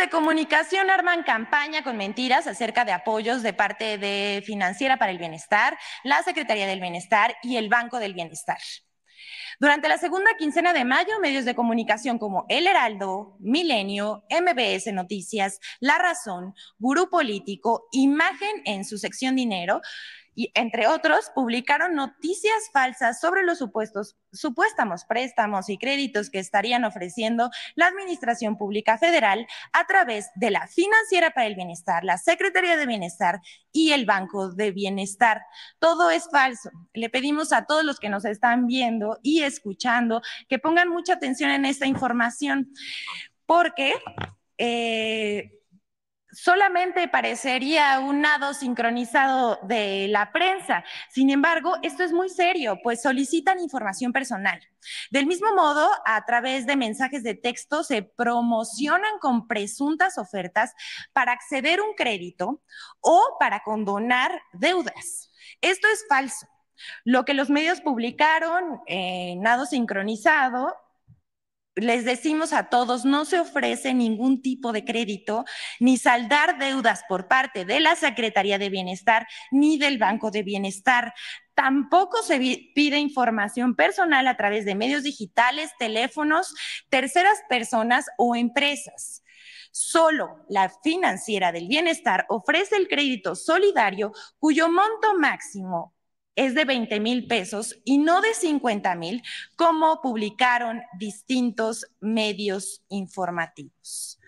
de comunicación arman campaña con mentiras acerca de apoyos de parte de Financiera para el Bienestar, la Secretaría del Bienestar y el Banco del Bienestar. Durante la segunda quincena de mayo, medios de comunicación como El Heraldo, Milenio, MBS Noticias, La Razón, Gurú Político, Imagen en su sección Dinero, y entre otros, publicaron noticias falsas sobre los supuestos, supuestamos préstamos y créditos que estarían ofreciendo la Administración Pública Federal a través de la Financiera para el Bienestar, la Secretaría de Bienestar y el Banco de Bienestar. Todo es falso. Le pedimos a todos los que nos están viendo y escuchando que pongan mucha atención en esta información porque... Eh, solamente parecería un nado sincronizado de la prensa. Sin embargo, esto es muy serio, pues solicitan información personal. Del mismo modo, a través de mensajes de texto se promocionan con presuntas ofertas para acceder a un crédito o para condonar deudas. Esto es falso. Lo que los medios publicaron en nado sincronizado les decimos a todos, no se ofrece ningún tipo de crédito ni saldar deudas por parte de la Secretaría de Bienestar ni del Banco de Bienestar. Tampoco se pide información personal a través de medios digitales, teléfonos, terceras personas o empresas. Solo la financiera del bienestar ofrece el crédito solidario cuyo monto máximo es de 20 mil pesos y no de 50 mil, como publicaron distintos medios informativos.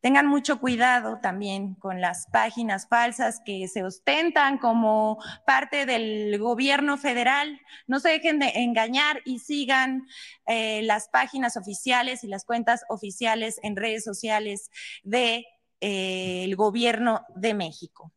Tengan mucho cuidado también con las páginas falsas que se ostentan como parte del gobierno federal. No se dejen de engañar y sigan eh, las páginas oficiales y las cuentas oficiales en redes sociales del de, eh, gobierno de México.